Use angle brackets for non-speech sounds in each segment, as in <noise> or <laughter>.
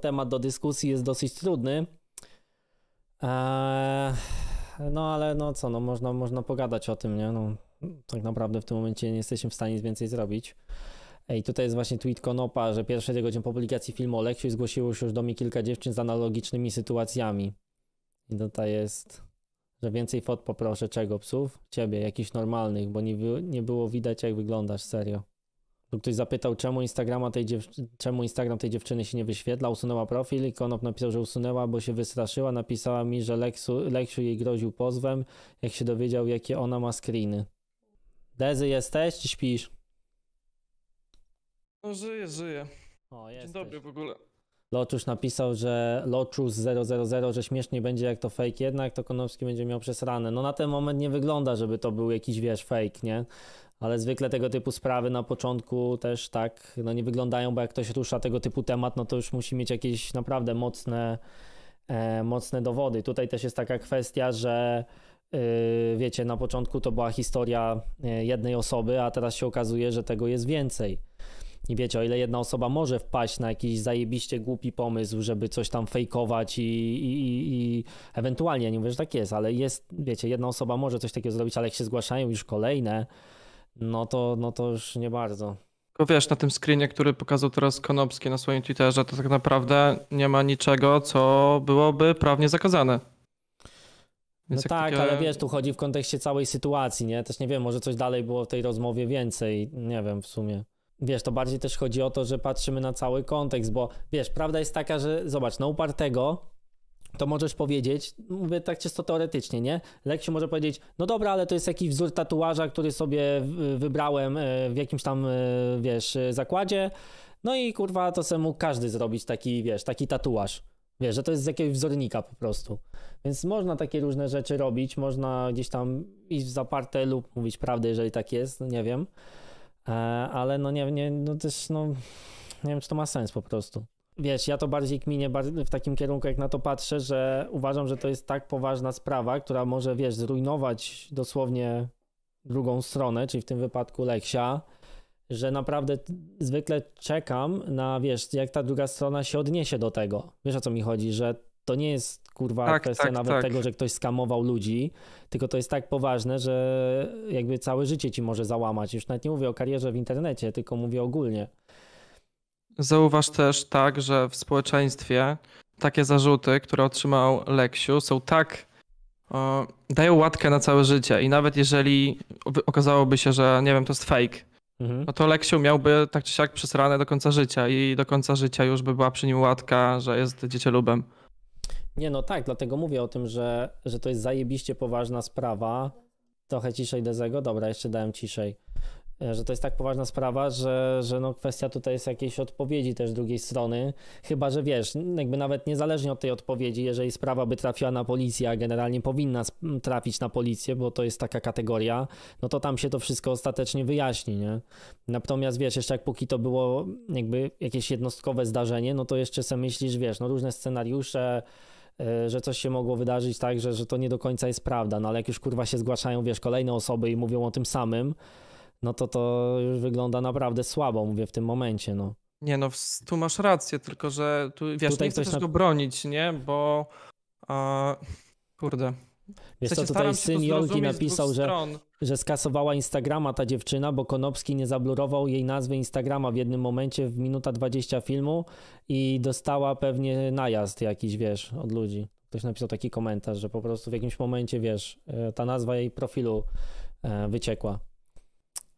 temat do dyskusji jest dosyć trudny. Eee, no ale no co, no można, można pogadać o tym, nie? No, tak naprawdę w tym momencie nie jesteśmy w stanie nic więcej zrobić. I tutaj jest właśnie tweet Konopa, że pierwszy po publikacji filmu o Leksiu zgłosiło się już do mnie kilka dziewczyn z analogicznymi sytuacjami. I tutaj no jest, że więcej fot poproszę, czego psów? Ciebie, jakichś normalnych, bo nie, nie było widać jak wyglądasz, serio. Tu ktoś zapytał, czemu, Instagrama tej czemu Instagram tej dziewczyny się nie wyświetla. Usunęła profil i Konop napisał, że usunęła, bo się wystraszyła. Napisała mi, że Leksu, Leksiu jej groził pozwem, jak się dowiedział, jakie ona ma screeny. Dezy, jesteś czy śpisz? No, żyję, żyję. O, jesteś. Dzień dobry w ogóle. Loczusz napisał, że Loczus 000, że śmiesznie będzie jak to fake, jednak to Konopski będzie miał przesrane. No na ten moment nie wygląda, żeby to był jakiś, wiesz, fake, nie? ale zwykle tego typu sprawy na początku też tak no nie wyglądają, bo jak ktoś rusza tego typu temat, no to już musi mieć jakieś naprawdę mocne, e, mocne dowody. Tutaj też jest taka kwestia, że y, wiecie, na początku to była historia e, jednej osoby, a teraz się okazuje, że tego jest więcej. I wiecie, o ile jedna osoba może wpaść na jakiś zajebiście głupi pomysł, żeby coś tam fejkować i, i, i, i ewentualnie, nie mówię, że tak jest, ale jest, wiecie, jedna osoba może coś takiego zrobić, ale jak się zgłaszają już kolejne, no to, no to już nie bardzo. Tylko wiesz, na tym screenie, który pokazał teraz Konopski na swoim Twitterze, to tak naprawdę nie ma niczego, co byłoby prawnie zakazane. Więc no tak, takie... ale wiesz, tu chodzi w kontekście całej sytuacji, nie? Też nie wiem, może coś dalej było w tej rozmowie więcej, nie wiem w sumie. Wiesz, to bardziej też chodzi o to, że patrzymy na cały kontekst, bo wiesz, prawda jest taka, że zobacz, na upartego to możesz powiedzieć, mówię tak czysto teoretycznie, nie? Leksiu może powiedzieć, no dobra, ale to jest jakiś wzór tatuaża, który sobie wybrałem e, w jakimś tam, e, wiesz, e, zakładzie. No i kurwa, to sobie mógł każdy zrobić taki, wiesz, taki tatuaż. Wiesz, że to jest z jakiegoś wzornika po prostu. Więc można takie różne rzeczy robić, można gdzieś tam iść w zaparte lub mówić prawdę, jeżeli tak jest, no nie wiem. Ale no nie, nie no też no, nie wiem, czy to ma sens po prostu wiesz, ja to bardziej kminię w takim kierunku, jak na to patrzę, że uważam, że to jest tak poważna sprawa, która może, wiesz, zrujnować dosłownie drugą stronę, czyli w tym wypadku Leksia, że naprawdę zwykle czekam na, wiesz, jak ta druga strona się odniesie do tego. Wiesz o co mi chodzi, że to nie jest kurwa tak, kwestia tak, nawet tak. tego, że ktoś skamował ludzi, tylko to jest tak poważne, że jakby całe życie ci może załamać. Już nawet nie mówię o karierze w internecie, tylko mówię ogólnie. Zauważ też tak, że w społeczeństwie takie zarzuty, które otrzymał Leksiu, są tak. O, dają łatkę na całe życie. I nawet jeżeli okazałoby się, że nie wiem, to jest fake, mhm. no to Leksiu miałby tak czy siak przesrane do końca życia i do końca życia już by była przy nim łatka, że jest dziecielubem. Nie, no tak, dlatego mówię o tym, że, że to jest zajebiście poważna sprawa. Trochę ciszej Dezego, dobra, jeszcze dałem ciszej. E, że to jest tak poważna sprawa, że, że no kwestia tutaj jest jakiejś odpowiedzi też drugiej strony, chyba że wiesz, jakby nawet niezależnie od tej odpowiedzi, jeżeli sprawa by trafiła na policję, a generalnie powinna trafić na policję, bo to jest taka kategoria, no to tam się to wszystko ostatecznie wyjaśni, nie? Natomiast wiesz, jeszcze jak póki to było jakby jakieś jednostkowe zdarzenie, no to jeszcze sobie myślisz, wiesz, no różne scenariusze, e, że coś się mogło wydarzyć tak, że, że to nie do końca jest prawda, no ale jak już kurwa się zgłaszają, wiesz, kolejne osoby i mówią o tym samym, no to to już wygląda naprawdę słabo, mówię w tym momencie, no. Nie no, tu masz rację, tylko że tu, wiesz, Tutaj nie chcę też na... go bronić, nie, bo a, kurde... Wiesz co, tutaj syn Jolki napisał, że, że skasowała Instagrama ta dziewczyna, bo Konopski nie zablurował jej nazwy Instagrama w jednym momencie w minuta 20 filmu i dostała pewnie najazd jakiś, wiesz, od ludzi. Ktoś napisał taki komentarz, że po prostu w jakimś momencie, wiesz, e, ta nazwa jej profilu e, wyciekła.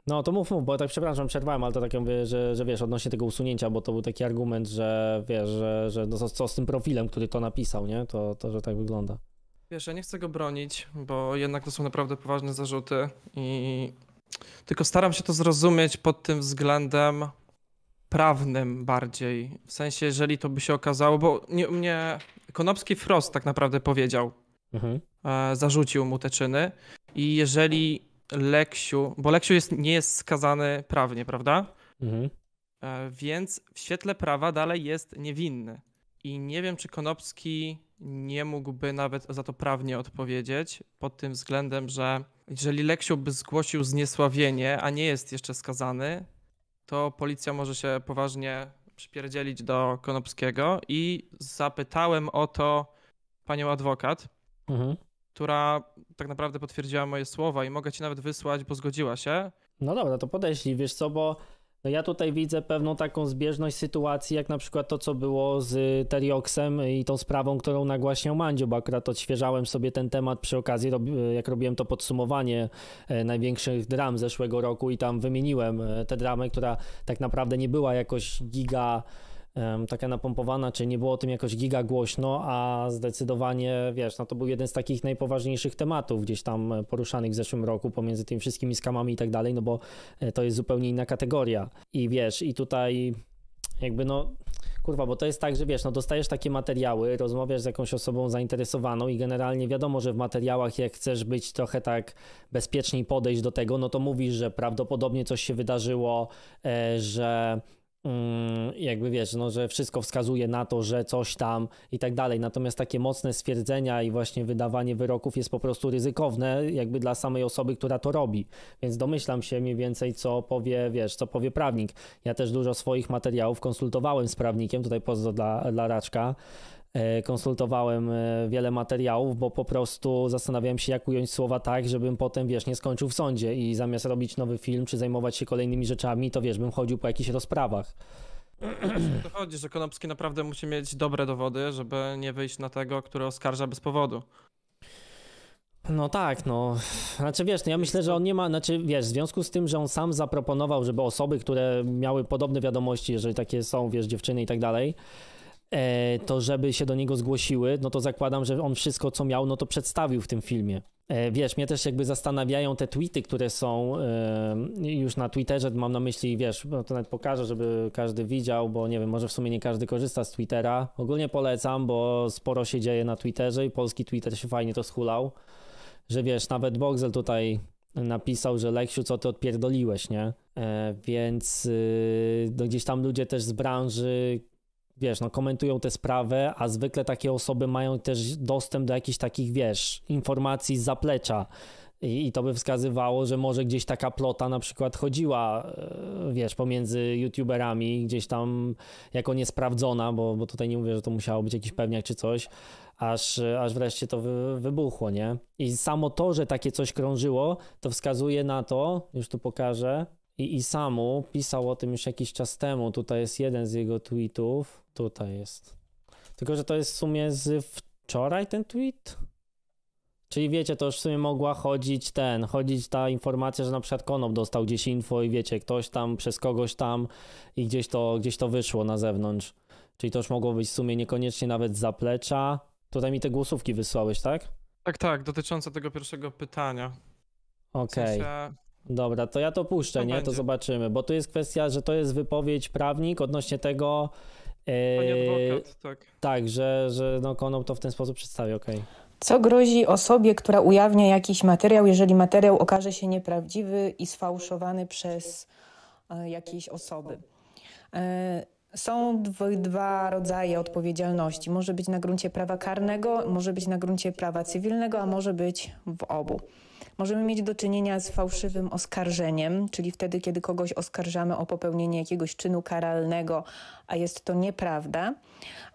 No to mów, mów, bo tak przepraszam, przerwałem, ale to tak mówię, że, że wiesz, odnośnie tego usunięcia, bo to był taki argument, że wiesz, że, że no, co z tym profilem, który to napisał, nie? To, to, że tak wygląda. Wiesz, ja nie chcę go bronić, bo jednak to są naprawdę poważne zarzuty i tylko staram się to zrozumieć pod tym względem prawnym bardziej. W sensie, jeżeli to by się okazało, bo nie, mnie Konopski Frost tak naprawdę powiedział, mhm. E, zarzucił mu te czyny i jeżeli Leksiu, bo Leksiu jest, nie jest skazany prawnie, prawda? Mhm. E, więc w świetle prawa dalej jest niewinny. I nie wiem, czy Konopski nie mógłby nawet za to prawnie odpowiedzieć, pod tym względem, że jeżeli Leksiu by zgłosił zniesławienie, a nie jest jeszcze skazany, to policja może się poważnie przypierdzielić do Konopskiego. I zapytałem o to panią adwokat. Mhm która tak naprawdę potwierdziła moje słowa i mogę ci nawet wysłać, bo zgodziła się. No dobra, to podeślij, wiesz co, bo no ja tutaj widzę pewną taką zbieżność sytuacji, jak na przykład to, co było z Terioxem i tą sprawą, którą nagłaśniał Mandziu, bo akurat odświeżałem sobie ten temat przy okazji, jak robiłem to podsumowanie e, największych dram zeszłego roku i tam wymieniłem e, tę dramę, która tak naprawdę nie była jakoś giga taka napompowana, czyli nie było o tym jakoś giga głośno, a zdecydowanie, wiesz, no to był jeden z takich najpoważniejszych tematów gdzieś tam e, poruszanych w zeszłym roku pomiędzy tymi wszystkimi skamami i tak dalej, no bo e, to jest zupełnie inna kategoria. I wiesz, i tutaj jakby no kurwa, bo to jest tak, że wiesz, no dostajesz takie materiały, rozmawiasz z jakąś osobą zainteresowaną i generalnie wiadomo, że w materiałach jak chcesz być trochę tak bezpieczniej podejść do tego, no to mówisz, że prawdopodobnie coś się wydarzyło, e, że Mm, jakby wiesz, no, że wszystko wskazuje na to, że coś tam i tak dalej. Natomiast takie mocne stwierdzenia i właśnie wydawanie wyroków jest po prostu ryzykowne, jakby dla samej osoby, która to robi. Więc domyślam się mniej więcej, co powie, wiesz, co powie prawnik. Ja też dużo swoich materiałów konsultowałem z prawnikiem, tutaj pozdro dla, dla Raczka. E, konsultowałem e, wiele materiałów, bo po prostu zastanawiałem się, jak ująć słowa tak, żebym potem, wiesz, nie skończył w sądzie i zamiast robić nowy film, czy zajmować się kolejnymi rzeczami, to wiesz, bym chodził po jakichś rozprawach. To chodzi, że Konopski naprawdę musi mieć dobre dowody, żeby nie wyjść na tego, który oskarża bez powodu. No tak, no. Znaczy wiesz, no ja myślę, że on nie ma, znaczy wiesz, w związku z tym, że on sam zaproponował, żeby osoby, które miały podobne wiadomości, jeżeli takie są, wiesz, dziewczyny i tak dalej, E, to żeby się do niego zgłosiły, no to zakładam, że on wszystko, co miał, no to przedstawił w tym filmie. E, wiesz, mnie też jakby zastanawiają te tweety, które są e, już na Twitterze, mam na myśli, wiesz, to nawet pokażę, żeby każdy widział, bo nie wiem, może w sumie nie każdy korzysta z Twittera. Ogólnie polecam, bo sporo się dzieje na Twitterze i polski Twitter się fajnie to schulał, że wiesz, nawet Boxel tutaj napisał, że Leksiu, co ty odpierdoliłeś, nie? E, więc y, no gdzieś tam ludzie też z branży wiesz, no komentują tę sprawę, a zwykle takie osoby mają też dostęp do jakichś takich, wiesz, informacji z zaplecza. I, to by wskazywało, że może gdzieś taka plota na przykład chodziła, e, wiesz, pomiędzy youtuberami, gdzieś tam jako niesprawdzona, bo, bo tutaj nie mówię, że to musiało być jakiś pewniak czy coś, aż, aż wreszcie to wy, wybuchło, nie? I samo to, że takie coś krążyło, to wskazuje na to, już tu pokażę, i samu pisał o tym już jakiś czas temu. Tutaj jest jeden z jego tweetów. Tutaj jest. Tylko, że to jest w sumie z wczoraj ten tweet? Czyli wiecie, to już w sumie mogła chodzić ten, chodzić ta informacja, że na przykład Konop dostał gdzieś info i wiecie, ktoś tam, przez kogoś tam i gdzieś to, gdzieś to wyszło na zewnątrz. Czyli to już mogło być w sumie niekoniecznie nawet zaplecza. Tutaj mi te głosówki wysłałeś, tak? Tak, tak, dotyczące tego pierwszego pytania. Okej. Okay. W sensie Dobra, to ja to puszczę, to nie? Będzie. To zobaczymy, bo tu jest kwestia, że to jest wypowiedź prawnik odnośnie tego. Panie e, adwokat, tak. Tak, że, że no, Konop to w ten sposób przedstawi, okej. Okay. Co grozi osobie, która ujawnia jakiś materiał, jeżeli materiał okaże się nieprawdziwy i sfałszowany przez e, jakieś osoby? E, są dwa rodzaje odpowiedzialności. Może być na gruncie prawa karnego, może być na gruncie prawa cywilnego, a może być w obu. Możemy mieć do czynienia z fałszywym oskarżeniem, czyli wtedy, kiedy kogoś oskarżamy o popełnienie jakiegoś czynu karalnego, a jest to nieprawda,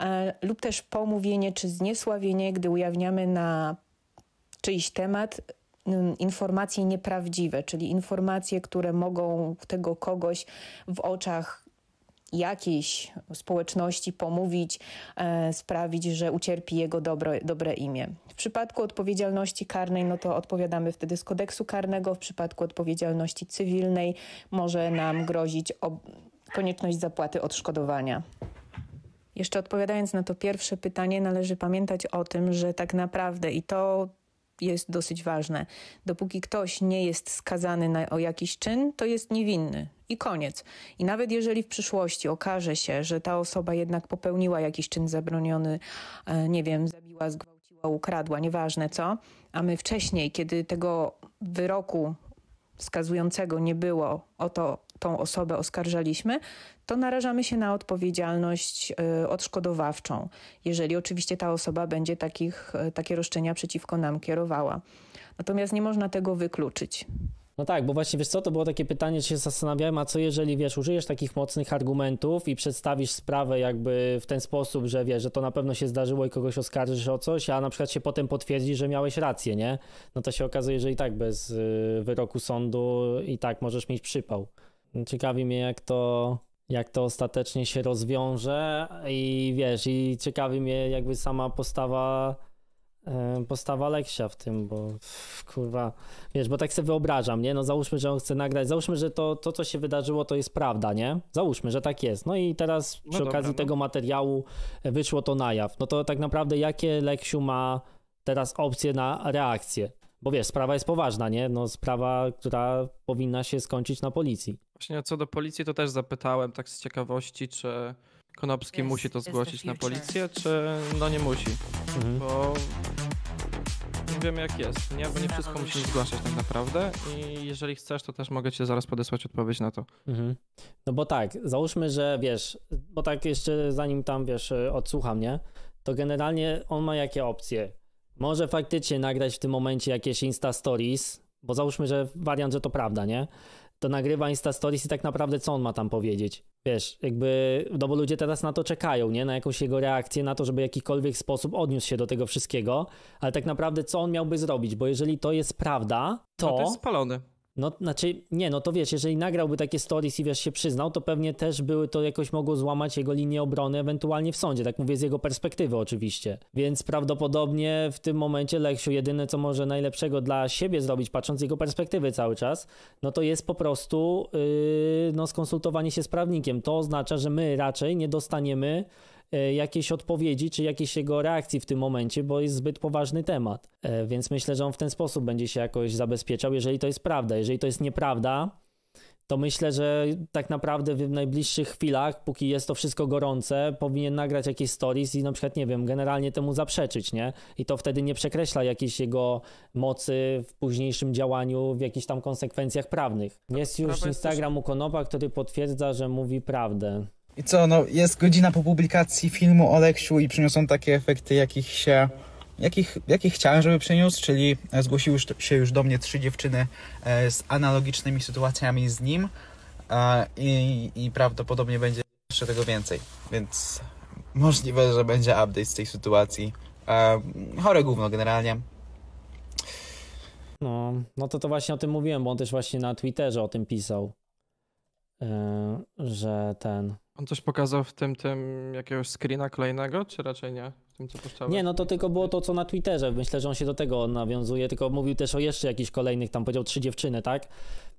e, lub też pomówienie czy zniesławienie, gdy ujawniamy na czyjś temat mm, informacje nieprawdziwe, czyli informacje, które mogą tego kogoś w oczach jakiejś społeczności pomówić, e, sprawić, że ucierpi jego dobro, dobre imię. W przypadku odpowiedzialności karnej, no to odpowiadamy wtedy z kodeksu karnego, w przypadku odpowiedzialności cywilnej może nam grozić konieczność zapłaty odszkodowania. Jeszcze odpowiadając na to pierwsze pytanie, należy pamiętać o tym, że tak naprawdę i to jest dosyć ważne. Dopóki ktoś nie jest skazany na, o jakiś czyn, to jest niewinny. I koniec. I nawet jeżeli w przyszłości okaże się, że ta osoba jednak popełniła jakiś czyn zabroniony, e, nie wiem, zabiła, zgwałciła, ukradła, nieważne co, a my wcześniej, kiedy tego wyroku skazującego nie było, o to tą osobę oskarżaliśmy, to narażamy się na odpowiedzialność y, odszkodowawczą, jeżeli oczywiście ta osoba będzie takich, y, takie roszczenia przeciwko nam kierowała. Natomiast nie można tego wykluczyć. No tak, bo właśnie wiesz co, to było takie pytanie, czy się zastanawiałem, a co jeżeli wiesz, użyjesz takich mocnych argumentów i przedstawisz sprawę jakby w ten sposób, że wiesz, że to na pewno się zdarzyło i kogoś oskarżysz o coś, a na przykład się potem potwierdzi, że miałeś rację, nie? No to się okazuje, że i tak bez y, wyroku sądu i tak możesz mieć przypał. Ciekawi mnie, jak to, jak to ostatecznie się rozwiąże i wiesz, i ciekawi mnie jakby sama postawa e, postawa Leksia w tym, bo kurwa, wiesz, bo tak sobie wyobrażam, nie? No załóżmy, że on chce nagrać, załóżmy, że to, to co się wydarzyło, to jest prawda, nie? Załóżmy, że tak jest. No i teraz no przy no dobra, okazji no. tego materiału e, wyszło to na jaw. No to tak naprawdę jakie Leksiu ma teraz opcje na reakcję? Bo wiesz, sprawa jest poważna, nie? No sprawa, która powinna się skończyć na policji. Właśnie co do policji, to też zapytałem tak z ciekawości, czy Konopski musi to zgłosić na policję, czy no nie musi, Mhm. bo nie wiem jak jest, nie? Bo nie wszystko musisz zgłaszać tak naprawdę i jeżeli chcesz, to też mogę cię zaraz podesłać odpowiedź na to. Mhm. No bo tak, załóżmy, że wiesz, bo tak jeszcze zanim tam wiesz, odsłucham, nie? To generalnie on ma jakie opcje? Może faktycznie nagrać w tym momencie jakieś Insta Stories, bo załóżmy, że wariant, że to prawda, nie? to nagrywa Insta Stories i tak naprawdę co on ma tam powiedzieć? Wiesz, jakby, no bo ludzie teraz na to czekają, nie? Na jakąś jego reakcję, na to, żeby w jakikolwiek sposób odniósł się do tego wszystkiego, ale tak naprawdę co on miałby zrobić? Bo jeżeli to jest prawda, to... No to jest spalony. No, znaczy, nie, no to wiesz, jeżeli nagrałby takie stories i wiesz, się przyznał, to pewnie też były to jakoś mogło złamać jego linię obrony, ewentualnie w sądzie, tak mówię z jego perspektywy oczywiście. Więc prawdopodobnie w tym momencie Leksiu jedyne, co może najlepszego dla siebie zrobić, patrząc z jego perspektywy cały czas, no to jest po prostu yy, no, skonsultowanie się z prawnikiem. To oznacza, że my raczej nie dostaniemy E, jakiejś odpowiedzi czy jakiejś jego reakcji w tym momencie, bo jest zbyt poważny temat. E, więc myślę, że on w ten sposób będzie się jakoś zabezpieczał, jeżeli to jest prawda. Jeżeli to jest nieprawda, to myślę, że tak naprawdę w najbliższych chwilach, póki jest to wszystko gorące, powinien nagrać jakieś stories i na przykład, nie wiem, generalnie temu zaprzeczyć, nie? I to wtedy nie przekreśla jakiejś jego mocy w późniejszym działaniu, w jakichś tam konsekwencjach prawnych. Jest już Instagram u Konopa, który potwierdza, że mówi prawdę. I co, no jest godzina po publikacji filmu o Leksiu i przyniosą takie efekty, jakich się jakich, jakich chciałem, żeby przyniósł, czyli e, zgłosiły się już do mnie trzy dziewczyny e, z analogicznymi sytuacjami z nim e, i, i prawdopodobnie będzie jeszcze tego więcej, więc możliwe, że będzie update z tej sytuacji. Chore gówno generalnie. No, no to to właśnie o tym mówiłem, bo on też właśnie na Twitterze o tym pisał, że ten, on coś pokazał w tym, tym jakiegoś screena kolejnego, czy raczej nie? Tym, co puszczałeś? Nie, no to tylko było to, co na Twitterze. Myślę, że on się do tego nawiązuje, tylko mówił też o jeszcze jakichś kolejnych, tam powiedział trzy dziewczyny, tak?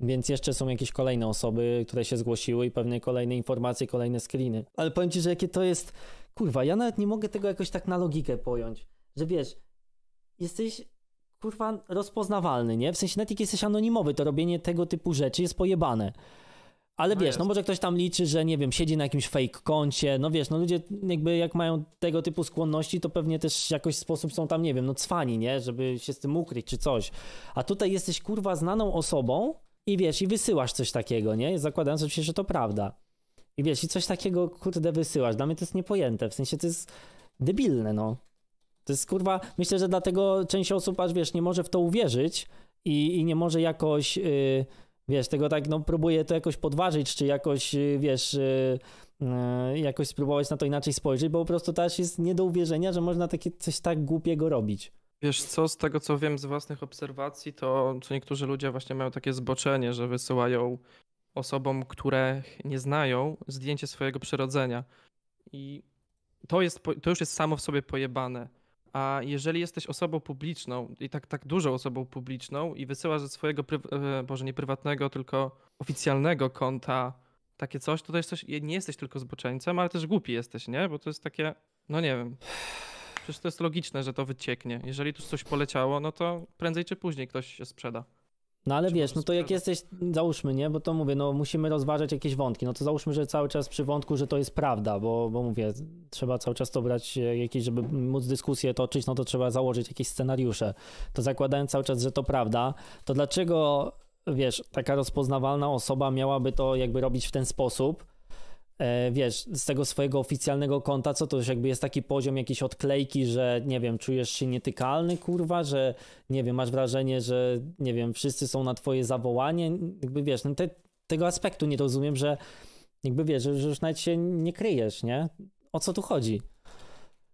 Więc jeszcze są jakieś kolejne osoby, które się zgłosiły i pewne kolejne informacje, kolejne screeny. Ale powiem ci, że jakie to jest... Kurwa, ja nawet nie mogę tego jakoś tak na logikę pojąć, że wiesz, jesteś kurwa rozpoznawalny, nie? W sensie nawet jak jesteś anonimowy, to robienie tego typu rzeczy jest pojebane. Ale no wiesz, no jest. no może ktoś tam liczy, że nie wiem, siedzi na jakimś fake koncie, no wiesz, no ludzie jakby jak mają tego typu skłonności, to pewnie też jakoś w sposób są tam, nie wiem, no cwani, nie? Żeby się z tym ukryć czy coś. A tutaj jesteś kurwa znaną osobą i wiesz, i wysyłasz coś takiego, nie? Zakładając oczywiście, że to prawda. I wiesz, i coś takiego kurde wysyłasz. Dla mnie to jest niepojęte, w sensie to jest debilne, no. To jest kurwa, myślę, że dlatego część osób aż wiesz, nie może w to uwierzyć i, i nie może jakoś... Yy, Wiesz, tego tak, no próbuję to jakoś podważyć, czy jakoś, y, wiesz, y, y, jakoś spróbować na to inaczej spojrzeć, bo po prostu też jest nie do uwierzenia, że można takie coś tak głupiego robić. Wiesz co, z tego co wiem z własnych obserwacji, to czy niektórzy ludzie właśnie mają takie zboczenie, że wysyłają osobom, które nie znają, zdjęcie swojego przyrodzenia. I to, jest, to już jest samo w sobie pojebane a jeżeli jesteś osobą publiczną i tak, tak dużą osobą publiczną i wysyłasz ze swojego, może e, nie prywatnego, tylko oficjalnego konta takie coś, to też coś, nie jesteś tylko zboczeńcem, ale też głupi jesteś, nie? Bo to jest takie, no nie wiem. Przecież to jest logiczne, że to wycieknie. Jeżeli tu coś poleciało, no to prędzej czy później ktoś się sprzeda. No ale wiesz, no to jak jesteś, załóżmy, nie, bo to mówię, no musimy rozważać jakieś wątki, no to załóżmy, że cały czas przy wątku, że to jest prawda, bo, bo mówię, trzeba cały czas to brać e, jakieś, żeby móc dyskusję toczyć, no to trzeba założyć jakieś scenariusze. To zakładając cały czas, że to prawda, to dlaczego, wiesz, taka rozpoznawalna osoba miałaby to jakby robić w ten sposób, E, wiesz, z tego swojego oficjalnego konta, co to już jakby jest taki poziom jakiejś odklejki, że nie wiem, czujesz się nietykalny, kurwa, że nie wiem, masz wrażenie, że nie wiem, wszyscy są na twoje zawołanie, jakby wiesz, no te, tego aspektu nie rozumiem, że jakby wiesz, że już nawet się nie kryjesz, nie? O co tu chodzi?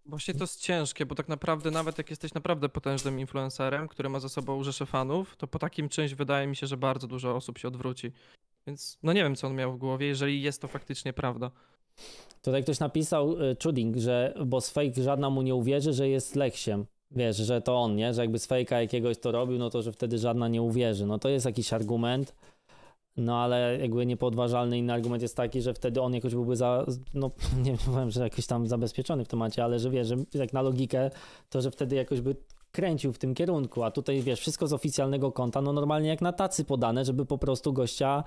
Właśnie to jest ciężkie, bo tak naprawdę nawet jak jesteś naprawdę potężnym influencerem, który ma za sobą rzesze fanów, to po takim czymś wydaje mi się, że bardzo dużo osób się odwróci. Więc no nie wiem, co on miał w głowie, jeżeli jest to faktycznie prawda. Tutaj ktoś napisał, y, Chuding, że bo z fake żadna mu nie uwierzy, że jest Leksiem. Wiesz, że to on, nie? Że jakby z fejka jakiegoś to robił, no to że wtedy żadna nie uwierzy. No to jest jakiś argument. No ale jakby niepodważalny inny argument jest taki, że wtedy on jakoś byłby za, no <laughs> nie powiem, że jakoś tam zabezpieczony w temacie, ale że wie, że jak na logikę, to że wtedy jakoś by kręcił w tym kierunku, a tutaj wiesz, wszystko z oficjalnego konta, no normalnie jak na tacy podane, żeby po prostu gościa,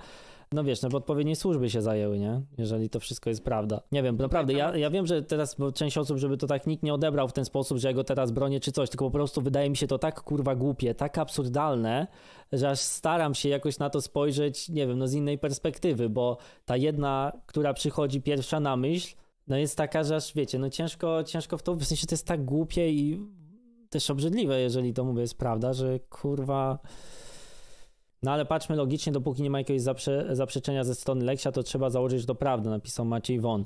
no wiesz, no bo odpowiednie służby się zajęły, nie? Jeżeli to wszystko jest prawda. Nie wiem, naprawdę, ja, ja wiem, że teraz część osób, żeby to tak nikt nie odebrał w ten sposób, że ja go teraz bronię czy coś, tylko po prostu wydaje mi się to tak kurwa głupie, tak absurdalne, że aż staram się jakoś na to spojrzeć, nie wiem, no z innej perspektywy, bo ta jedna, która przychodzi pierwsza na myśl, no jest taka, że aż wiecie, no ciężko, ciężko w to, w sensie to jest tak głupie i też obrzydliwe, jeżeli to mówię, jest prawda, że kurwa. No ale patrzmy logicznie, dopóki nie ma jakiegoś zaprze zaprzeczenia ze strony Leksia, to trzeba założyć, że to prawda, napisał Maciej Won.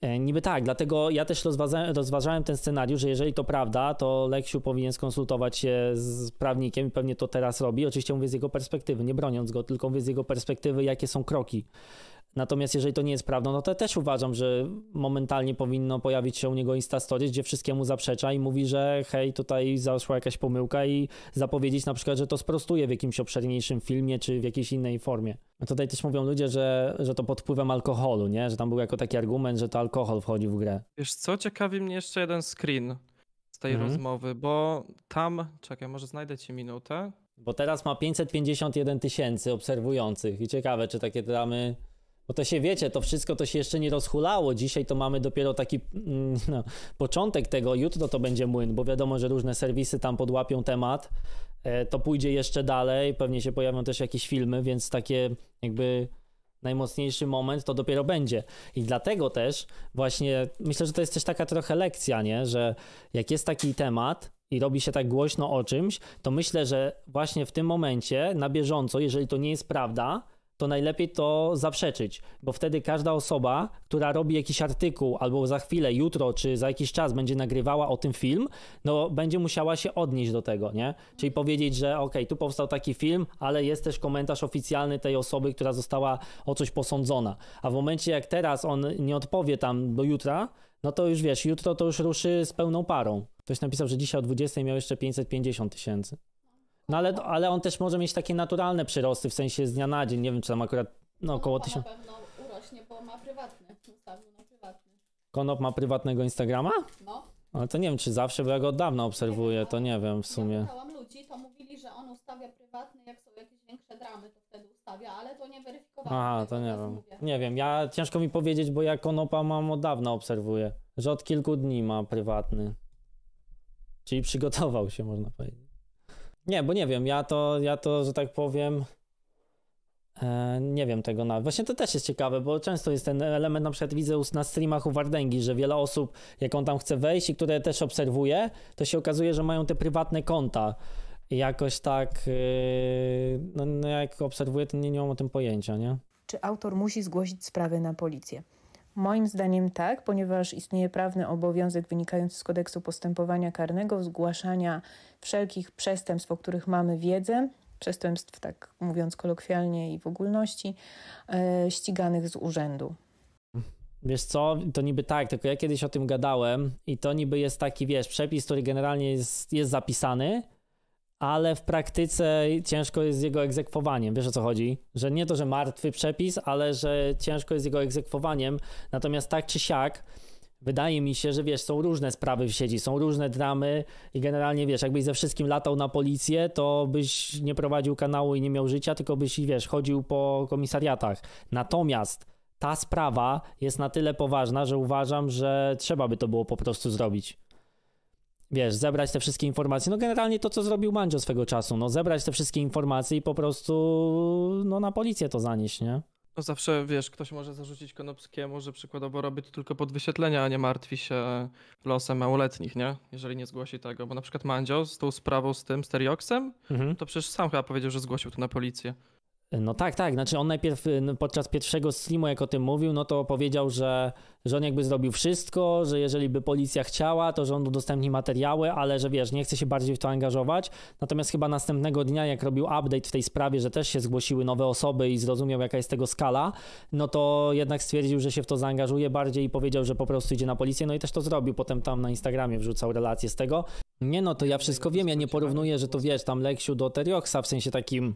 E, niby tak, dlatego ja też rozważałem, rozważałem ten scenariusz, że jeżeli to prawda, to Leksiu powinien skonsultować się z prawnikiem i pewnie to teraz robi. Oczywiście mówię z jego perspektywy, nie broniąc go, tylko mówię z jego perspektywy, jakie są kroki Natomiast jeżeli to nie jest prawdą, no to też uważam, że momentalnie powinno pojawić się u niego Instastory, gdzie wszystkiemu zaprzecza i mówi, że hej, tutaj zaszła jakaś pomyłka i zapowiedzieć na przykład, że to sprostuje w jakimś obszerniejszym filmie czy w jakiejś innej formie. A no tutaj też mówią ludzie, że, że to pod wpływem alkoholu, nie? Że tam był jako taki argument, że to alkohol wchodzi w grę. Wiesz co, ciekawi mnie jeszcze jeden screen z tej mhm. rozmowy, bo tam, czekaj, może znajdę ci minutę. Bo teraz ma 551 tysięcy obserwujących i ciekawe, czy takie damy. Bo to się wiecie, to wszystko to się jeszcze nie rozhulało. Dzisiaj to mamy dopiero taki mm, <laughs> no, początek tego, jutro to będzie młyn, bo wiadomo, że różne serwisy tam podłapią temat. E, to pójdzie jeszcze dalej, pewnie się pojawią też jakieś filmy, więc takie jakby najmocniejszy moment to dopiero będzie. I dlatego też właśnie myślę, że to jest też taka trochę lekcja, nie? Że jak jest taki temat, i robi się tak głośno o czymś, to myślę, że właśnie w tym momencie na bieżąco, jeżeli to nie jest prawda, to najlepiej to zaprzeczyć, bo wtedy każda osoba, która robi jakiś artykuł albo za chwilę, jutro czy za jakiś czas będzie nagrywała o tym film, no będzie musiała się odnieść do tego, nie? Czyli powiedzieć, że ok, tu powstał taki film, ale jest też komentarz oficjalny tej osoby, która została o coś posądzona. A w momencie jak teraz on nie odpowie tam do jutra, no to już wiesz, jutro to już ruszy z pełną parą. Ktoś napisał, że dzisiaj o 20 miał jeszcze 550 tysięcy. No ale, ale on też może mieć takie naturalne przyrosty, w sensie z dnia na dzień, nie wiem czy tam akurat no, około tysiąc... na pewno urośnie, bo ma prywatny, ustawił na prywatny. Konop ma prywatnego Instagrama? No. Ale to nie wiem czy zawsze, bo ja go od dawna obserwuję, to nie wiem w sumie. Ja pytałam ludzi, to mówili, że on ustawia prywatny, jak są jakieś większe dramy, to wtedy ustawia, ale to nie weryfikowałem. Aha, to nie wiem. Mówię. Nie wiem, ja ciężko mi powiedzieć, bo ja Konopa mam od dawna obserwuję, że od kilku dni ma prywatny. Czyli przygotował się, można powiedzieć. Nie, bo nie wiem, ja to, ja to że tak powiem, e, nie wiem tego nawet. Właśnie to też jest ciekawe, bo często jest ten element, na przykład widzę na streamach u Wardęgi, że wiele osób, jak on tam chce wejść i które też obserwuję, to się okazuje, że mają te prywatne konta. I jakoś tak, e, no, no, jak obserwuję, to nie, nie mam o tym pojęcia, nie? Czy autor musi zgłosić sprawę na policję? Moim zdaniem tak, ponieważ istnieje prawny obowiązek wynikający z kodeksu postępowania karnego zgłaszania wszelkich przestępstw, o których mamy wiedzę, przestępstw, tak mówiąc kolokwialnie i w ogólności, e, ściganych z urzędu. Wiesz co, to niby tak, tylko ja kiedyś o tym gadałem i to niby jest taki, wiesz, przepis, który generalnie jest, jest zapisany, ale w praktyce ciężko jest z jego egzekwowaniem. Wiesz o co chodzi? Że nie to, że martwy przepis, ale że ciężko jest z jego egzekwowaniem. Natomiast tak czy siak, wydaje mi się, że wiesz, są różne sprawy w sieci, są różne dramy i generalnie wiesz, jakbyś ze wszystkim latał na policję, to byś nie prowadził kanału i nie miał życia, tylko byś, wiesz, chodził po komisariatach. Natomiast ta sprawa jest na tyle poważna, że uważam, że trzeba by to było po prostu zrobić wiesz, zebrać te wszystkie informacje. No generalnie to, co zrobił Mandzio swego czasu, no zebrać te wszystkie informacje i po prostu no na policję to zanieść, nie? No zawsze, wiesz, ktoś może zarzucić Konopskiemu, że przykładowo robi to tylko pod wyświetlenia, a nie martwi się losem małoletnich, nie? Jeżeli nie zgłosi tego, bo na przykład Mandzio z tą sprawą z tym Sterioksem, mhm. to przecież sam chyba powiedział, że zgłosił to na policję. No tak, tak. Znaczy on najpierw y, no podczas pierwszego streamu, jak o tym mówił, no to powiedział, że, że on jakby zrobił wszystko, że jeżeli by policja chciała, to że on udostępni materiały, ale że wiesz, nie chce się bardziej w to angażować. Natomiast chyba następnego dnia, jak robił update w tej sprawie, że też się zgłosiły nowe osoby i zrozumiał, jaka jest tego skala, no to jednak stwierdził, że się w to zaangażuje bardziej i powiedział, że po prostu idzie na policję, no i też to zrobił. Potem tam na Instagramie wrzucał relacje z tego. Nie no, to ja wszystko wiem, ja nie porównuję, że to wiesz, tam Leksiu do Terioxa w sensie takim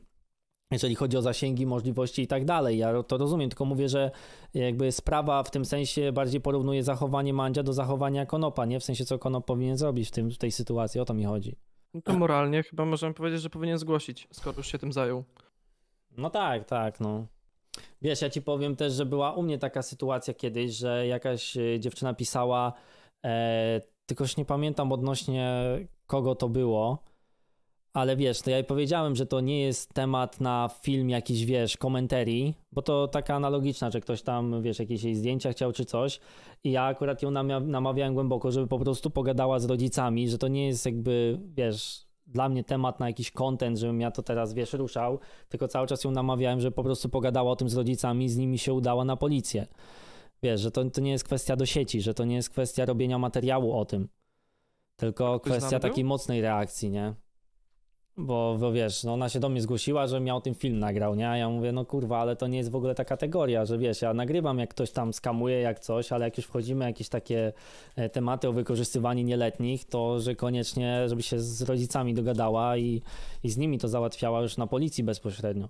jeżeli chodzi o zasięgi, możliwości i tak dalej. Ja to rozumiem, tylko mówię, że jakby sprawa w tym sensie bardziej porównuje zachowanie Mandzia do zachowania Konopa, nie? W sensie, co Konop powinien zrobić w, tym, w tej sytuacji, o to mi chodzi. No to moralnie chyba możemy powiedzieć, że powinien zgłosić, skoro już się tym zajął. No tak, tak, no. Wiesz, ja ci powiem też, że była u mnie taka sytuacja kiedyś, że jakaś e, dziewczyna pisała, e, tylko już nie pamiętam odnośnie kogo to było, ale wiesz, to ja powiedziałem, że to nie jest temat na film jakiś, wiesz, komentarii, bo to taka analogiczna, że ktoś tam, wiesz, jakieś jej zdjęcia chciał czy coś i ja akurat ją namawiałem głęboko, żeby po prostu pogadała z rodzicami, że to nie jest jakby, wiesz, dla mnie temat na jakiś content, żebym ja to teraz, wiesz, ruszał, tylko cały czas ją namawiałem, żeby po prostu pogadała o tym z rodzicami, z nimi się udała na policję. Wiesz, że to, to nie jest kwestia do sieci, że to nie jest kwestia robienia materiału o tym, tylko kwestia takiej mocnej reakcji, nie? Bo, bo wiesz, no ona się do mnie zgłosiła, że miał tym film nagrał, nie? ja mówię, no kurwa, ale to nie jest w ogóle ta kategoria, że wiesz, ja nagrywam jak ktoś tam skamuje, jak coś, ale jak już wchodzimy w jakieś takie e, tematy o wykorzystywaniu nieletnich, to że koniecznie, żeby się z rodzicami dogadała i, i z nimi to załatwiała już na policji bezpośrednio.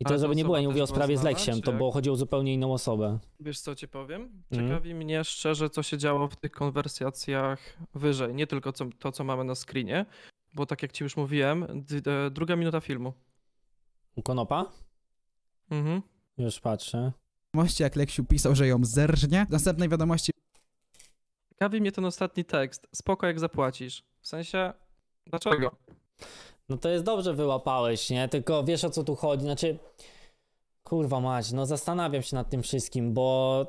I to, żeby nie było, nie mówię o sprawie z Leksiem, to bo chodzi o zupełnie inną osobę. Wiesz co ci powiem? Mhm. Ciekawi mm. mnie szczerze, co się działo w tych konwersacjach wyżej. Nie tylko co, to, co mamy na screenie, bo tak jak ci już mówiłem, e, druga minuta filmu. U Konopa? Mhm. Już patrzę. Jak Leksiu pisał, że ją zerżnie. następnej wiadomości Ciekawi mnie ten ostatni tekst. Spoko, jak zapłacisz. W sensie, dlaczego? No to jest dobrze wyłapałeś, nie? Tylko wiesz o co tu chodzi. Znaczy, kurwa mać, no zastanawiam się nad tym wszystkim, bo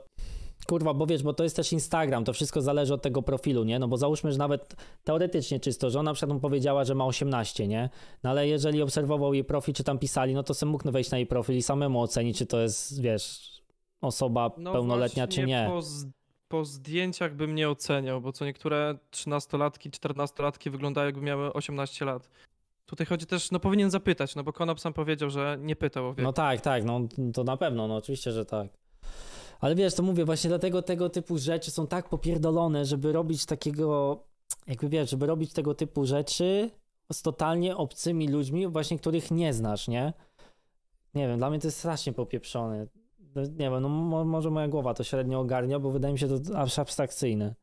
Kurwa, bo wiesz, bo to jest też Instagram, to wszystko zależy od tego profilu, nie? No bo załóżmy, że nawet teoretycznie czysto, że ona przed mu powiedziała, że ma 18, nie? No ale jeżeli obserwował jej profil, czy tam pisali, no to sam mógł wejść na jej profil i samemu ocenić, czy to jest, wiesz, osoba no pełnoletnia, czy nie. Po, z, po zdjęciach bym nie oceniał, bo co niektóre 13-latki, 14-latki wyglądają jakby miały 18 lat. Tutaj chodzi też, no powinien zapytać, no bo Konop sam powiedział, że nie pytał o wiek. No tak, tak, no to na pewno, no oczywiście, że tak. Ale wiesz, to mówię, właśnie dlatego tego typu rzeczy są tak popierdolone, żeby robić takiego, jakby wiesz, żeby robić tego typu rzeczy z totalnie obcymi ludźmi, właśnie których nie znasz, nie? Nie wiem, dla mnie to jest strasznie popieprzone. No, nie wiem, no mo może moja głowa to średnio ogarnia, bo wydaje mi się to aż abstrakcyjne.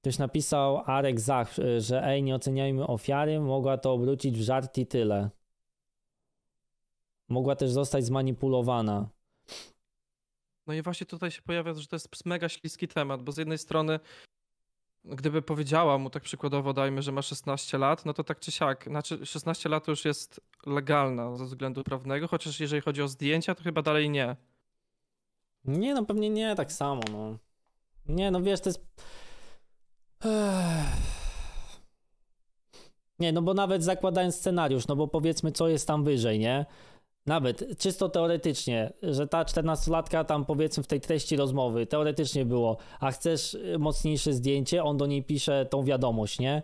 Ktoś napisał Arek Zach, że ej, nie oceniajmy ofiary, mogła to obrócić w żart i tyle. Mogła też zostać zmanipulowana. No i właśnie tutaj się pojawia, że to jest mega śliski temat, bo z jednej strony gdyby powiedziała mu tak przykładowo, dajmy, że ma 16 lat, no to tak czy siak, znaczy 16 lat już jest legalna ze względu prawnego, chociaż jeżeli chodzi o zdjęcia, to chyba dalej nie. Nie, no pewnie nie, tak samo, no. Nie, no wiesz, to jest... Nie, no bo nawet zakładając scenariusz, no bo powiedzmy, co jest tam wyżej, nie? nawet czysto teoretycznie, że ta 14-latka tam powiedzmy w tej treści rozmowy, teoretycznie było, a chcesz y, mocniejsze zdjęcie, on do niej pisze tą wiadomość, nie?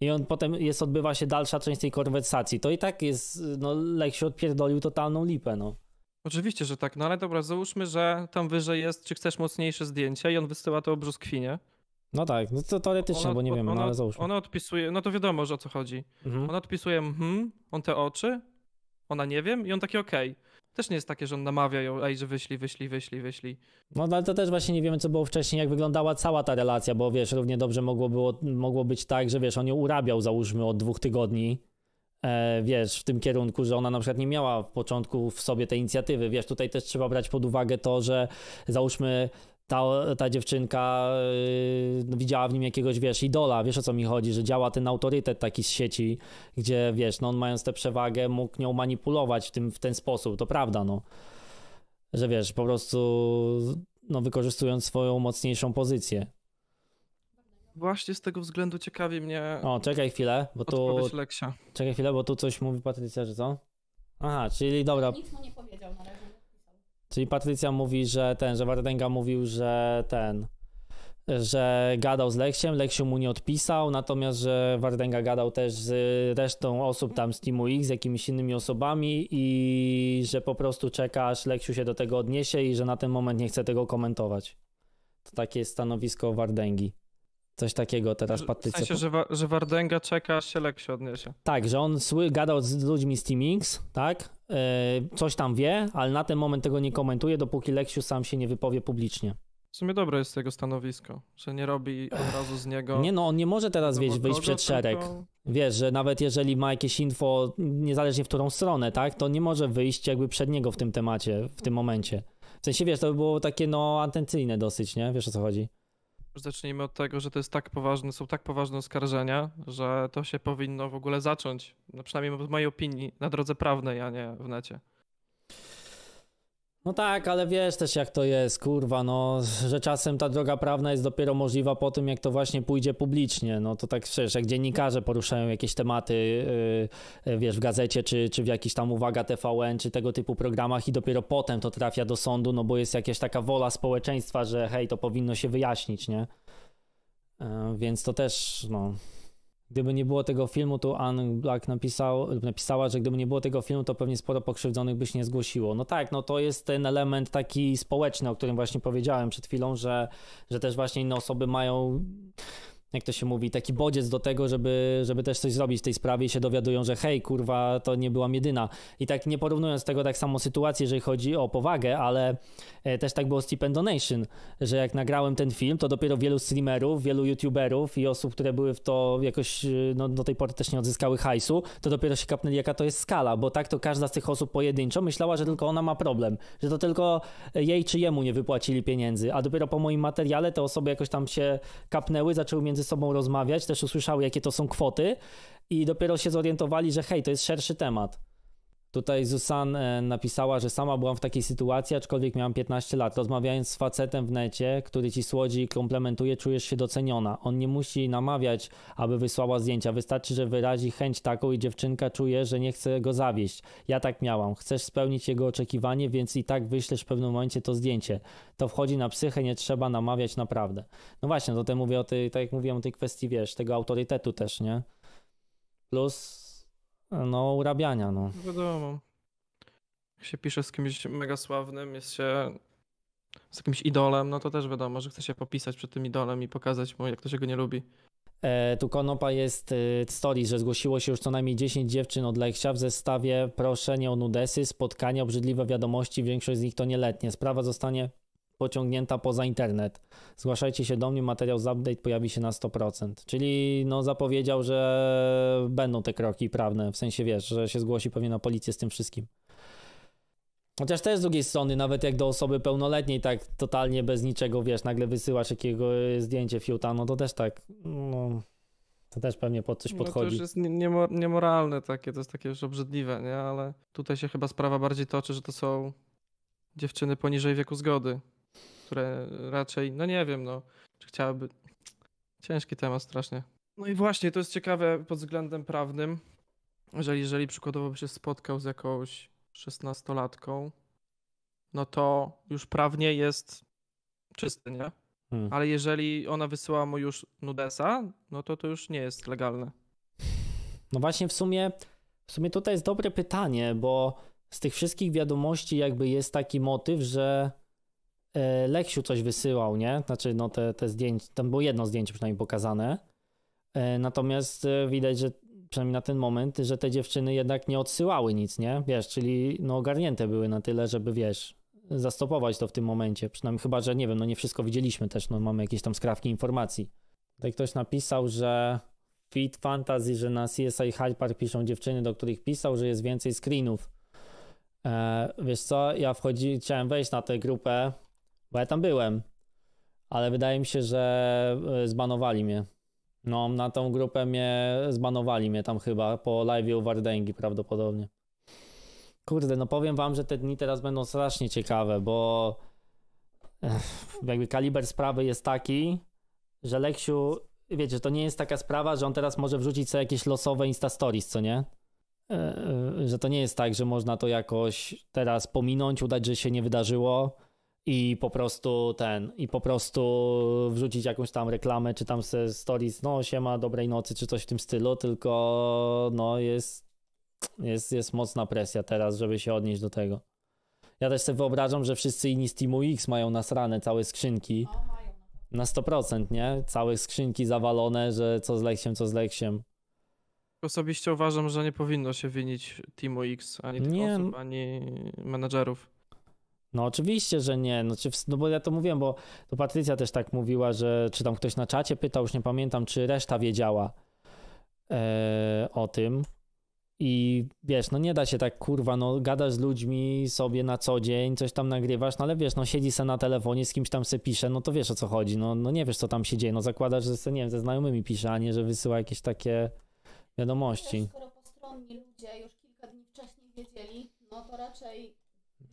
I on potem jest, odbywa się dalsza część tej konwersacji. To i tak jest, y, no się odpierdolił totalną lipę, no. Oczywiście, że tak, no ale dobra, załóżmy, że tam wyżej jest, czy chcesz mocniejsze zdjęcie i on wysyła to o brzoskwinie. No tak, no to teoretycznie, bo nie wiem, ona, no ale załóżmy. Ona odpisuje, no to wiadomo, że o co chodzi. Mhm. Ona odpisuje mhm, on te oczy, ona nie wiem i on taki okej. Okay. Też nie jest takie, że on namawia ją, ej, że wyślij, wyślij, wyślij, wyślij. No, no ale to też właśnie nie wiemy, co było wcześniej, jak wyglądała cała ta relacja, bo wiesz, równie dobrze mogło, było, mogło być tak, że wiesz, on ją urabiał załóżmy od dwóch tygodni, e, wiesz, w tym kierunku, że ona na przykład nie miała w początku w sobie tej inicjatywy, wiesz, tutaj też trzeba brać pod uwagę to, że załóżmy ta, ta dziewczynka yy, widziała w nim jakiegoś, wiesz, idola, wiesz o co mi chodzi, że działa ten autorytet taki z sieci, gdzie, wiesz, no on mając tę przewagę mógł nią manipulować w, tym, w ten sposób, to prawda, no. Że wiesz, po prostu no, wykorzystując swoją mocniejszą pozycję. Właśnie z tego względu ciekawi mnie. O, czekaj chwilę, bo tu. Leksia. Czekaj chwilę, bo tu coś mówi Patrycja, że co? Aha, czyli dobra. Nic mu nie powiedział na razie. Czyli Patrycja mówi, że ten, że Wardenga mówił, że ten, że gadał z Leksiem, Leksiu mu nie odpisał, natomiast że Wardenga gadał też z resztą osób tam z Teamu X, z jakimiś innymi osobami i że po prostu czeka, aż Leksiu się do tego odniesie i że na ten moment nie chce tego komentować. To takie jest stanowisko Wardęgi. Coś takiego teraz patycie, W sensie, że, wa że Wardenga czeka, aż się lek odniesie. Tak, że on gadał z ludźmi z Teamings, tak? Yy, coś tam wie, ale na ten moment tego nie komentuje, dopóki Leksiu sam się nie wypowie publicznie. W sumie dobre jest jego stanowisko, że nie robi od razu z niego. Nie, no on nie może teraz no wieś, wyjść przed szereg. Tylko... Wiesz, że nawet jeżeli ma jakieś info, niezależnie w którą stronę, tak, to nie może wyjść jakby przed niego w tym temacie, w tym momencie. W sensie wiesz, to by było takie no antencyjne dosyć, nie? Wiesz o co chodzi? Zacznijmy od tego, że to jest tak poważne, są tak poważne oskarżenia, że to się powinno w ogóle zacząć, no przynajmniej w mojej opinii, na drodze prawnej, a nie w necie. No tak, ale wiesz też jak to jest, kurwa, no, że czasem ta droga prawna jest dopiero możliwa po tym, jak to właśnie pójdzie publicznie. No to tak przecież, jak dziennikarze poruszają jakieś tematy, yy, wiesz, w gazecie, czy, czy w jakichś tam Uwaga TVN, czy tego typu programach i dopiero potem to trafia do sądu, no bo jest jakaś taka wola społeczeństwa, że hej, to powinno się wyjaśnić, nie? Yy, więc to też, no, Gdyby nie było tego filmu, to Anne Black napisał, napisała, że gdyby nie było tego filmu, to pewnie sporo pokrzywdzonych by się nie zgłosiło. No tak, no to jest ten element taki społeczny, o którym właśnie powiedziałem przed chwilą, że, że też właśnie inne osoby mają jak to się mówi, taki bodziec do tego, żeby, żeby też coś zrobić w tej sprawie i się dowiadują, że hej, kurwa, to nie byłam jedyna. I tak nie porównując tego tak samo sytuacji, jeżeli chodzi o powagę, ale e, też tak było z Donation, że jak nagrałem ten film, to dopiero wielu streamerów, wielu youtuberów i osób, które były w to jakoś, e, no do tej pory też nie odzyskały hajsu, to dopiero się kapnęli, jaka to jest skala, bo tak to każda z tych osób pojedynczo myślała, że tylko ona ma problem, że to tylko jej czy jemu nie wypłacili pieniędzy, a dopiero po moim materiale te osoby jakoś tam się kapnęły, zaczęły między ze sobą rozmawiać, też usłyszały, jakie to są kwoty i dopiero się zorientowali, że hej, to jest szerszy temat. Tutaj Zusan e, napisała, że sama byłam w takiej sytuacji, aczkolwiek miałam 15 lat. Rozmawiając z facetem w necie, który ci słodzi i komplementuje, czujesz się doceniona. On nie musi namawiać, aby wysłała zdjęcia. Wystarczy, że wyrazi chęć taką i dziewczynka czuje, że nie chce go zawieść. Ja tak miałam. Chcesz spełnić jego oczekiwanie, więc i tak wyślesz w pewnym momencie to zdjęcie. To wchodzi na psychę, nie trzeba namawiać naprawdę. No właśnie, no to mówię o tej, tak jak mówiłem o tej kwestii, wiesz, tego autorytetu też, nie? Plus no, urabiania. No. no. Wiadomo. Jak się pisze z kimś mega sławnym, jest się z jakimś idolem, no to też wiadomo, że chce się popisać przed tym idolem i pokazać mu, jak to się go nie lubi. E, tu Konopa jest e, y, story, że zgłosiło się już co najmniej 10 dziewczyn od Lechsia w zestawie proszenie o nudesy, spotkania, obrzydliwe wiadomości, większość z nich to nieletnie. Sprawa zostanie pociągnięta poza internet. Zgłaszajcie się do mnie, materiał z update pojawi się na 100%. Czyli no zapowiedział, że będą te kroki prawne, w sensie wiesz, że się zgłosi pewnie na policję z tym wszystkim. Chociaż też z drugiej strony, nawet jak do osoby pełnoletniej, tak totalnie bez niczego, wiesz, nagle wysyłasz jakiegoś zdjęcie fiuta, no to też tak, no, to też pewnie pod coś podchodzi. No to już jest niemor niemoralne takie, to jest takie już obrzydliwe, nie? Ale tutaj się chyba sprawa bardziej toczy, że to są dziewczyny poniżej wieku zgody które raczej, no nie wiem, no, czy chciałaby. Ciężki temat strasznie. No i właśnie, to jest ciekawe pod względem prawnym, jeżeli, jeżeli przykładowo by się spotkał z jakąś szesnastolatką, no to już prawnie jest czysty, nie? Hmm. Ale jeżeli ona wysyła mu już nudesa, no to to już nie jest legalne. No właśnie w sumie, w sumie tutaj jest dobre pytanie, bo z tych wszystkich wiadomości jakby jest taki motyw, że E, Leksiu coś wysyłał, nie? Znaczy, no te, te zdjęcia, tam było jedno zdjęcie przynajmniej pokazane. E, natomiast e, widać, że przynajmniej na ten moment, że te dziewczyny jednak nie odsyłały nic, nie? Wiesz, czyli no ogarnięte były na tyle, żeby wiesz, zastopować to w tym momencie. Przynajmniej chyba, że nie wiem, no nie wszystko widzieliśmy też, no mamy jakieś tam skrawki informacji. Tutaj ktoś napisał, że Fit Fantasy, że na CSI Park piszą dziewczyny, do których pisał, że jest więcej screenów. wiesz co, ja wchodzi, chciałem wejść na tę grupę, bo ja tam byłem. Ale wydaje mi się, że e, zbanowali mnie. No, na tą grupę mnie zbanowali mnie tam chyba po live u Wardęgi prawdopodobnie. Kurde, no powiem wam, że te dni teraz będą strasznie ciekawe, bo jakby kaliber sprawy jest taki, że Leksiu, wiecie, to nie jest taka sprawa, że on teraz może wrzucić sobie jakieś losowe Insta Stories, co nie? E, e, że to nie jest tak, że można to jakoś teraz pominąć, udać, że się nie wydarzyło i po prostu ten, i po prostu wrzucić jakąś tam reklamę, czy tam se stories, no siema, dobrej nocy, czy coś w tym stylu, tylko no jest, jest, jest mocna presja teraz, żeby się odnieść do tego. Ja też sobie wyobrażam, że wszyscy inni z Teamu X mają nasrane całe skrzynki. No, no tak. Na 100%, nie? Całe skrzynki zawalone, że co z Leksiem, co z Leksiem. Osobiście uważam, że nie powinno się winić Teamu X, ani tych nie. osób, no- ani menedżerów. No oczywiście, że nie, no, czy, no bo ja to mówiłem, bo to Patrycja też tak mówiła, że czy tam ktoś na czacie pytał, już nie pamiętam, czy reszta wiedziała e, o tym. I wiesz, no nie da się tak kurwa, no gadasz z ludźmi sobie na co dzień, coś tam nagrywasz, no ale wiesz, no siedzi se na telefonie, z kimś tam se pisze, no to wiesz o co chodzi, no, no nie wiesz co tam się dzieje, no zakładasz, że se, nie wiem, ze znajomymi pisze, a nie, że wysyła jakieś takie wiadomości. Też, skoro postronni ludzie już kilka dni wcześniej wiedzieli, no to raczej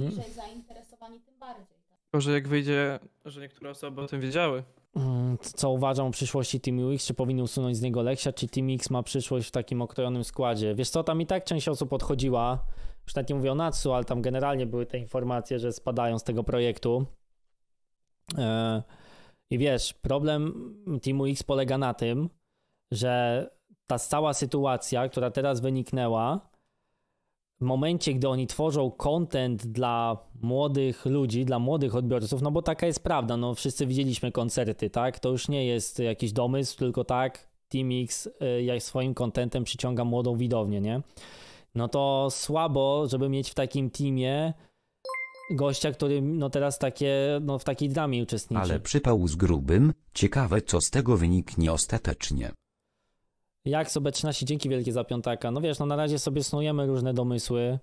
bliżej hmm. zainteresowani, tym bardziej. Tak? Tylko, że jak wyjdzie, że niektóre osoby o tym wiedziały. Hmm, co uważam o przyszłości Team UX? Czy powinien usunąć z niego Lexia? Czy Team X ma przyszłość w takim okrojonym składzie? Wiesz co, tam i tak część osób odchodziła. Już nawet nie mówię o Natsu, ale tam generalnie były te informacje, że spadają z tego projektu. E, I wiesz, problem Team UX polega na tym, że ta cała sytuacja, która teraz wyniknęła, w momencie, gdy oni tworzą content dla młodych ludzi, dla młodych odbiorców, no bo taka jest prawda, no wszyscy widzieliśmy koncerty, tak? To już nie jest jakiś domysł, tylko tak, TeamX y, jak swoim kontentem przyciąga młodą widownię, nie? No to słabo, żeby mieć w takim teamie gościa, który no teraz takie, no w takiej dramie uczestniczy. Ale przypał z grubym, ciekawe co z tego wyniknie ostatecznie. Jak sobie 13, dzięki wielkie za piątaka. No wiesz, no na razie sobie snujemy różne domysły.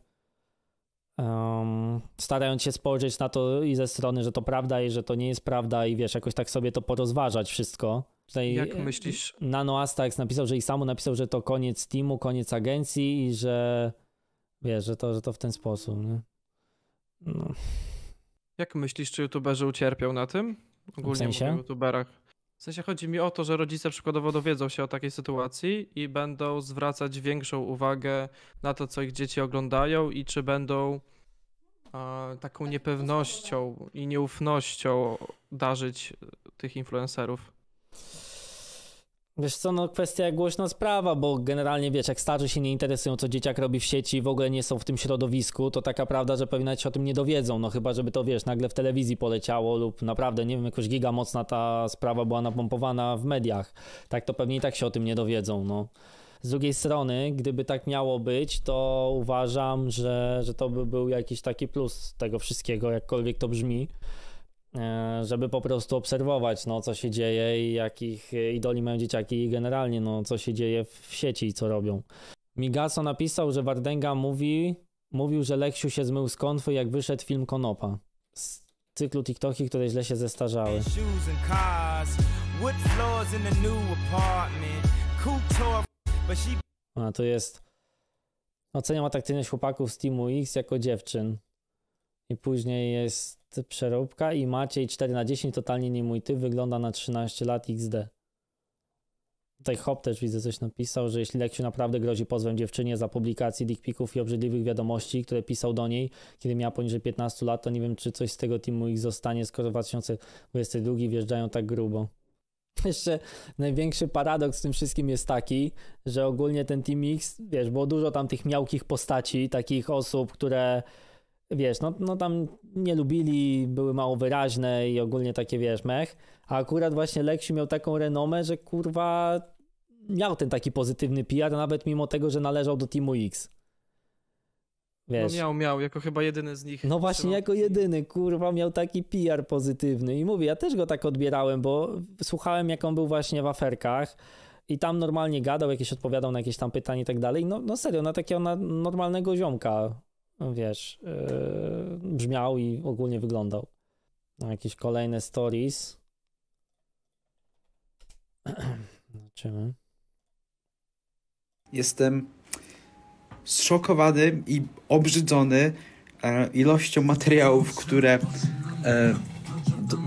Um, starając się spojrzeć na to i ze strony, że to prawda i że to nie jest prawda i wiesz, jakoś tak sobie to porozważać wszystko. Tutaj Jak myślisz? Nano Astax napisał, że i samo napisał, że to koniec teamu, koniec agencji i że wiesz, że to, że to w ten sposób. Nie? No. Jak myślisz, czy youtuberzy ucierpią na tym? Ogólnie w sensie? o youtuberach. W sensie chodzi mi o to, że rodzice przykładowo dowiedzą się o takiej sytuacji i będą zwracać większą uwagę na to, co ich dzieci oglądają i czy będą e, taką niepewnością i nieufnością darzyć tych influencerów. Wiesz co, no kwestia głośna sprawa, bo generalnie wiesz, jak starzy się nie interesują, co dzieciak robi w sieci i w ogóle nie są w tym środowisku, to taka prawda, że pewnie nawet się o tym nie dowiedzą, no chyba, żeby to wiesz, nagle w telewizji poleciało lub naprawdę, nie wiem, jakoś giga mocna ta sprawa była napompowana w mediach. Tak to pewnie i tak się o tym nie dowiedzą, no. Z drugiej strony, gdyby tak miało być, to uważam, że, że to by był jakiś taki plus tego wszystkiego, jakkolwiek to brzmi. E, żeby po prostu obserwować, no, co się dzieje i jakich e, idoli mają dzieciaki i generalnie, no, co się dzieje w sieci i co robią. Migaso napisał, że Wardenga mówi, mówił, że Leksiu się zmył z konfy, jak wyszedł film Konopa. Z cyklu TikToki, które źle się zestarzały. A to jest... Oceniam atrakcyjność chłopaków z Teamu X jako dziewczyn. I później jest przeróbka i Maciej 4 na 10 totalnie nie mój ty, wygląda na 13 lat XD. Tutaj Hop też widzę coś napisał, że jeśli Leksiu naprawdę grozi pozwem dziewczynie za publikację dickpików i obrzydliwych wiadomości, które pisał do niej, kiedy miała poniżej 15 lat, to nie wiem, czy coś z tego teamu ich zostanie, skoro 2022 wjeżdżają tak grubo. <laughs> Jeszcze największy paradoks w tym wszystkim jest taki, że ogólnie ten Team X, wiesz, było dużo tam tych miałkich postaci, takich osób, które wiesz, no, no tam nie lubili, były mało wyraźne i ogólnie takie, wiesz, mech. A akurat właśnie Leksiu miał taką renomę, że kurwa miał ten taki pozytywny PR, nawet mimo tego, że należał do Teamu X. No wiesz. No miał, miał, jako chyba jedyny z nich. No właśnie, jako jedyny, kurwa, miał taki PR pozytywny. I mówię, ja też go tak odbierałem, bo słuchałem, jak on był właśnie w aferkach i tam normalnie gadał, jakieś odpowiadał na jakieś tam pytania i tak dalej. No, no serio, na takiego normalnego ziomka no wiesz, yy, brzmiał i ogólnie wyglądał. Jakieś kolejne stories. <clears throat> Zobaczymy. Jestem zszokowany i obrzydzony e, ilością materiałów, które e,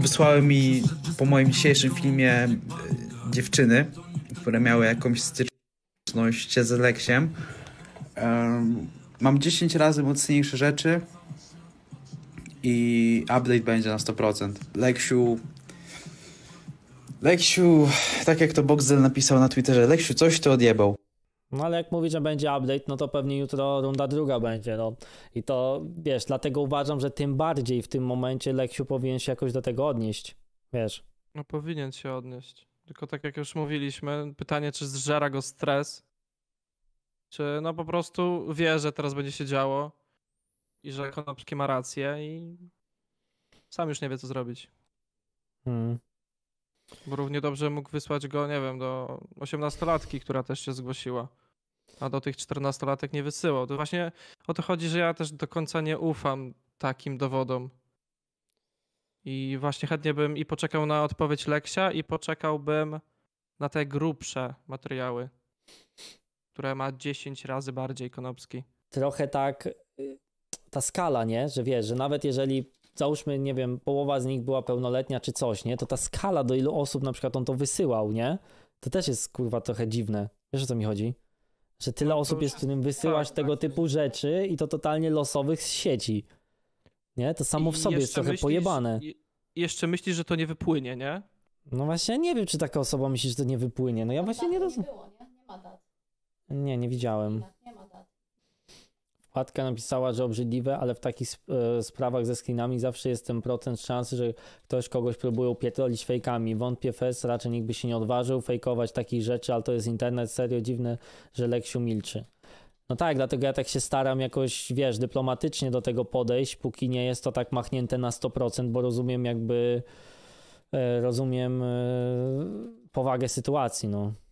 wysłały mi po moim dzisiejszym filmie e, dziewczyny, które miały jakąś styczność z Leksiem mam 10 razy mocniejsze rzeczy i update będzie na 100%. Leksiu, Leksiu, tak jak to Boxdel napisał na Twitterze, Leksiu coś to odjebał. No ale jak mówi, że będzie update, no to pewnie jutro runda druga będzie, no. I to, wiesz, dlatego uważam, że tym bardziej w tym momencie Leksiu powinien się jakoś do tego odnieść, wiesz. No powinien się odnieść. Tylko tak jak już mówiliśmy, pytanie, czy zżera go stres, czy no po prostu wie, że teraz będzie się działo i że tak. Konopski ma rację i sam już nie wie, co zrobić. Hmm. Bo równie dobrze mógł wysłać go, nie wiem, do osiemnastolatki, która też się zgłosiła. A do tych czternastolatek nie wysyłał. To właśnie o to chodzi, że ja też do końca nie ufam takim dowodom. I właśnie chętnie bym i poczekał na odpowiedź Leksia i poczekałbym na te grubsze materiały która ma 10 razy bardziej Konopski. Trochę tak y, ta skala, nie? Że wiesz, że nawet jeżeli załóżmy, nie wiem, połowa z nich była pełnoletnia czy coś, nie? To ta skala, do ilu osób na przykład on to wysyłał, nie? To też jest kurwa trochę dziwne. Wiesz o co mi chodzi? Że tyle no, osób jest, którym wysyłasz tak, tego tak, typu tak. rzeczy i to totalnie losowych z sieci. Nie? To samo I w sobie jest trochę myślisz, pojebane. I jeszcze myślisz, że to nie wypłynie, nie? No właśnie, nie wiem, czy taka osoba myśli, że to nie wypłynie. No ja tak, właśnie nie tak, rozumiem. Nie, nie ma daty. Nie, nie widziałem. Łatka tak, napisała, że obrzydliwe, ale w takich sp e, sprawach ze screenami zawsze jest ten procent szansy, że ktoś kogoś próbuje upietrolić fejkami. Wątpię fest, raczej nikt by się nie odważył fejkować takich rzeczy, ale to jest internet, serio dziwne, że Leksiu milczy. No tak, dlatego ja tak się staram jakoś, wiesz, dyplomatycznie do tego podejść, póki nie jest to tak machnięte na 100%, bo rozumiem jakby, e, rozumiem e, powagę sytuacji, no.